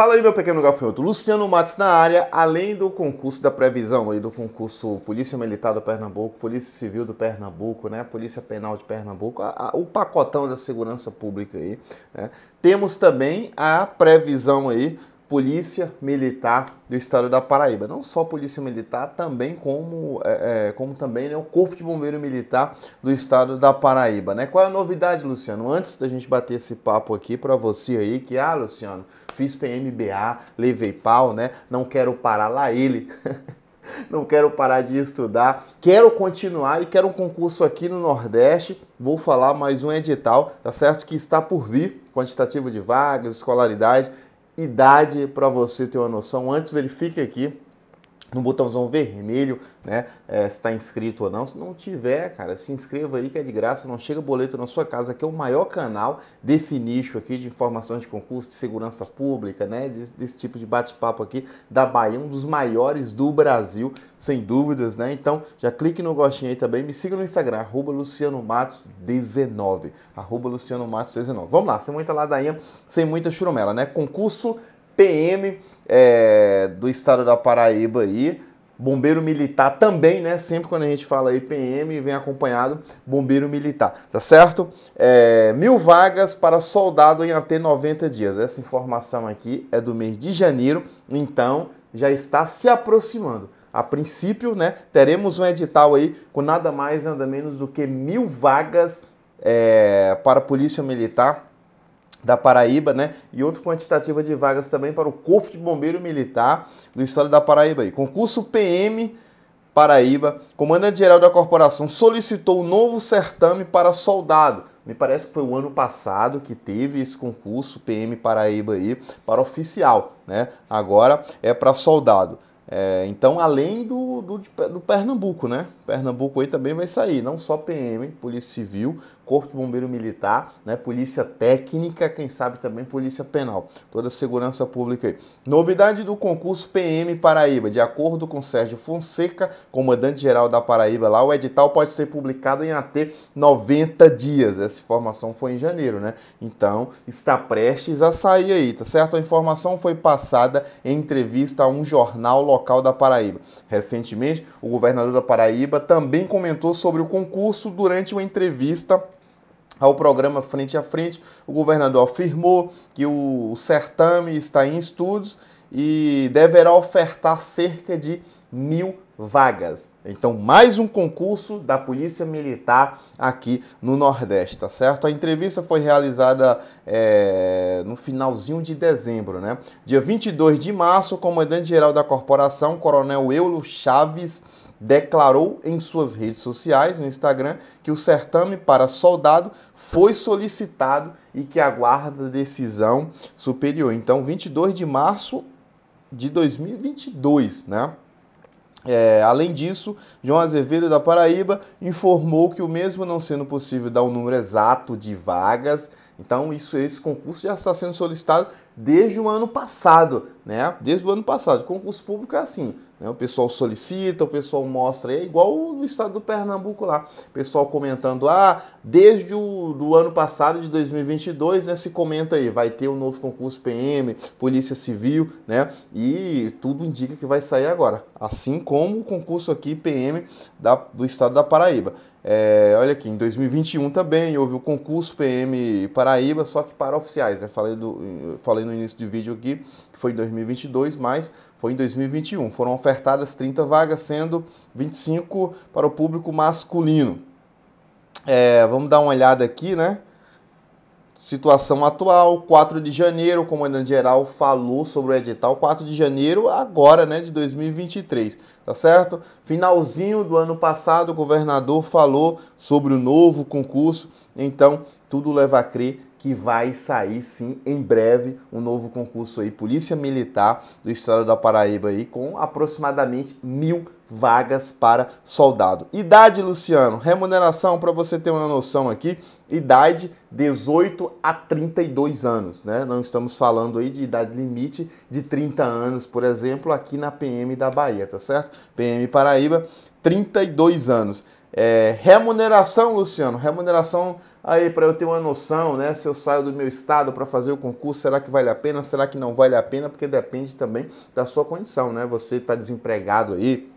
Fala aí, meu pequeno gafanhoto. Luciano Matos na área, além do concurso da previsão aí, do concurso Polícia Militar do Pernambuco, Polícia Civil do Pernambuco, né? Polícia Penal de Pernambuco, a, a, o pacotão da segurança pública aí, né? Temos também a previsão aí Polícia Militar do Estado da Paraíba. Não só Polícia Militar, também como, é, é, como também né, o Corpo de Bombeiro Militar do Estado da Paraíba. Né? Qual é a novidade, Luciano? Antes da gente bater esse papo aqui para você aí, que, ah, Luciano, fiz PMBA, levei pau, né? Não quero parar lá ele. não quero parar de estudar, quero continuar e quero um concurso aqui no Nordeste. Vou falar mais um edital, tá certo? Que está por vir, quantitativo de vagas, escolaridade idade para você ter uma noção. Antes, verifique aqui no botãozão vermelho, né? É, se está inscrito ou não. Se não tiver, cara, se inscreva aí que é de graça, não chega boleto na sua casa, que é o maior canal desse nicho aqui de informações de concurso, de segurança pública, né? desse tipo de bate-papo aqui da Bahia, um dos maiores do Brasil, sem dúvidas, né? Então já clique no gostinho aí também, me siga no Instagram, arroba Luciano 19. Arroba Luciano 19. Vamos lá, sem muita ladainha, sem muita churumela, né? Concurso PM é, do estado da Paraíba aí, bombeiro militar também, né? Sempre quando a gente fala aí PM, vem acompanhado bombeiro militar, tá certo? É, mil vagas para soldado em até 90 dias. Essa informação aqui é do mês de janeiro, então já está se aproximando. A princípio, né, teremos um edital aí com nada mais, nada menos do que mil vagas é, para a Polícia Militar da Paraíba, né? E outra quantitativa de vagas também para o Corpo de Bombeiro Militar do Estado da Paraíba. Aí. concurso PM Paraíba, comandante-geral da corporação solicitou um novo certame para soldado. Me parece que foi o ano passado que teve esse concurso PM Paraíba aí para oficial, né? Agora é para soldado. É, então, além do, do, do Pernambuco, né? Pernambuco aí também vai sair, não só PM, Polícia Civil, Corpo de Bombeiro Militar, né, Polícia Técnica, quem sabe também Polícia Penal. Toda a segurança pública aí. Novidade do concurso PM Paraíba. De acordo com Sérgio Fonseca, comandante-geral da Paraíba lá, o edital pode ser publicado em até 90 dias. Essa informação foi em janeiro, né? Então, está prestes a sair aí, tá certo? A informação foi passada em entrevista a um jornal local da Paraíba. Recentemente, o governador da Paraíba também comentou sobre o concurso durante uma entrevista ao programa Frente a Frente, o governador afirmou que o certame está em estudos e deverá ofertar cerca de mil vagas. Então, mais um concurso da Polícia Militar aqui no Nordeste, tá certo? A entrevista foi realizada é, no finalzinho de dezembro, né? Dia 22 de março, o comandante-geral da corporação, Coronel Eulo Chaves, declarou em suas redes sociais, no Instagram, que o certame para soldado foi solicitado e que aguarda decisão superior. Então, 22 de março de 2022, né? É, além disso, João Azevedo da Paraíba informou que o mesmo não sendo possível dar o um número exato de vagas, então, isso, esse concurso já está sendo solicitado desde o ano passado, né? Desde o ano passado. O concurso público é assim, né? O pessoal solicita, o pessoal mostra, é igual o estado do Pernambuco lá. O pessoal comentando, ah, desde o do ano passado, de 2022, né? Se comenta aí, vai ter um novo concurso PM, Polícia Civil, né? E tudo indica que vai sair agora. Assim como o concurso aqui PM da, do estado da Paraíba. É, olha aqui, em 2021 também houve o concurso PM Paraíba, só que para oficiais. Né? Falei, do, falei no início do vídeo aqui que foi em 2022, mas foi em 2021. Foram ofertadas 30 vagas, sendo 25 para o público masculino. É, vamos dar uma olhada aqui, né? Situação atual, 4 de janeiro, o comandante-geral falou sobre o edital, 4 de janeiro agora, né, de 2023, tá certo? Finalzinho do ano passado, o governador falou sobre o novo concurso, então tudo leva a crer que vai sair sim em breve um novo concurso aí, Polícia Militar do Estado da Paraíba aí, com aproximadamente mil vagas para soldado. Idade, Luciano, remuneração, para você ter uma noção aqui, idade 18 a 32 anos, né? Não estamos falando aí de idade limite de 30 anos, por exemplo, aqui na PM da Bahia, tá certo? PM Paraíba, 32 anos. É, remuneração, Luciano, remuneração aí para eu ter uma noção, né? Se eu saio do meu estado para fazer o concurso, será que vale a pena? Será que não vale a pena? Porque depende também da sua condição, né? Você está desempregado aí,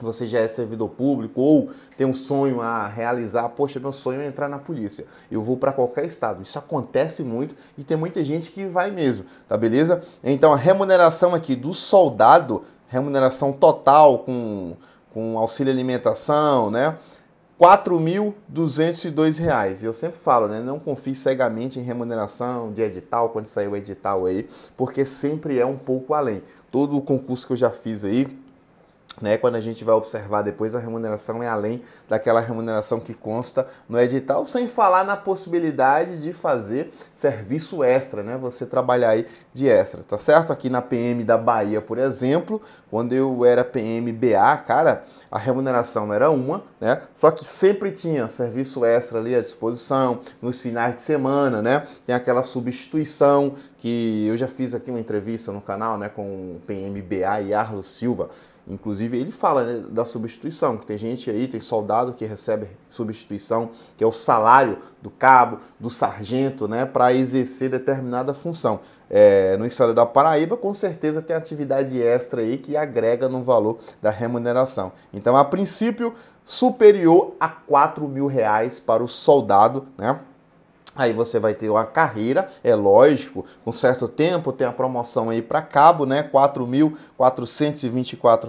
você já é servidor público ou tem um sonho a realizar, poxa, meu sonho é entrar na polícia. Eu vou para qualquer estado. Isso acontece muito e tem muita gente que vai mesmo, tá beleza? Então a remuneração aqui do soldado, remuneração total com com auxílio alimentação, né? R$ 4.202. Eu sempre falo, né? Não confie cegamente em remuneração de edital, quando sair o edital aí, porque sempre é um pouco além. Todo o concurso que eu já fiz aí, né, quando a gente vai observar depois, a remuneração é além daquela remuneração que consta no edital, sem falar na possibilidade de fazer serviço extra, né? Você trabalhar aí de extra, tá certo? Aqui na PM da Bahia, por exemplo, quando eu era PMBA cara, a remuneração era uma, né? Só que sempre tinha serviço extra ali à disposição, nos finais de semana, né? Tem aquela substituição que eu já fiz aqui uma entrevista no canal, né, com o PMBA e Arlo Silva Inclusive, ele fala né, da substituição, que tem gente aí, tem soldado que recebe substituição, que é o salário do cabo, do sargento, né, para exercer determinada função. É, no estado da Paraíba, com certeza tem atividade extra aí que agrega no valor da remuneração. Então, a princípio, superior a 4 mil reais para o soldado, né? Aí você vai ter uma carreira, é lógico, com certo tempo, tem a promoção aí para cabo, né? R$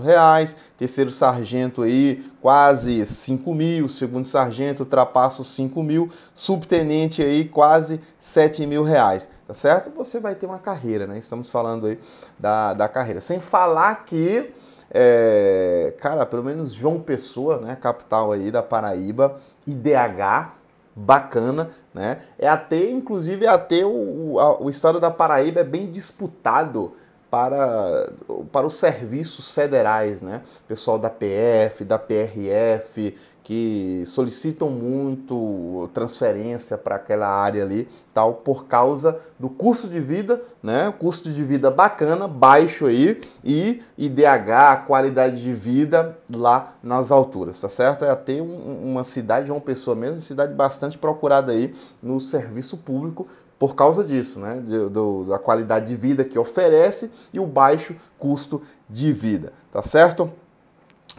reais, terceiro sargento aí quase 5 mil, segundo sargento ultrapassa os 5 mil, subtenente aí quase 7 mil reais, tá certo? Você vai ter uma carreira, né? Estamos falando aí da, da carreira. Sem falar que, é, cara, pelo menos João Pessoa, né? Capital aí da Paraíba, IDH, bacana, né? É até, inclusive, até o, o, o estado da Paraíba é bem disputado para, para os serviços federais, né? Pessoal da PF, da PRF, que solicitam muito transferência para aquela área ali, tal, por causa do custo de vida, né? Custo de vida bacana, baixo aí, e IDH, qualidade de vida lá nas alturas, tá certo? É até uma cidade, uma pessoa mesmo, uma cidade bastante procurada aí no serviço público por causa disso, né? Do, do, da qualidade de vida que oferece e o baixo custo de vida, tá certo?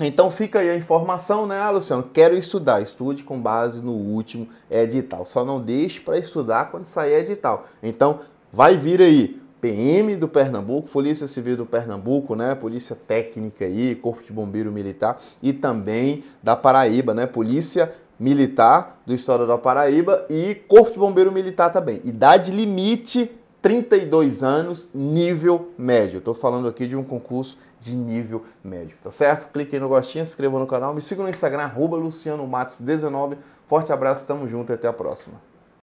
Então fica aí a informação, né, ah, Luciano? Quero estudar, estude com base no último edital. Só não deixe para estudar quando sair edital. Então vai vir aí PM do Pernambuco, Polícia Civil do Pernambuco, né? Polícia Técnica aí, Corpo de Bombeiro Militar e também da Paraíba, né? Polícia Militar do Estado da Paraíba e Corpo de Bombeiro Militar também. Idade limite 32 anos, nível médio. Estou falando aqui de um concurso de nível médio, tá certo? Clique no gostinho, se inscreva no canal, me siga no Instagram, arroba Luciano Matos19. Forte abraço, tamo junto e até a próxima.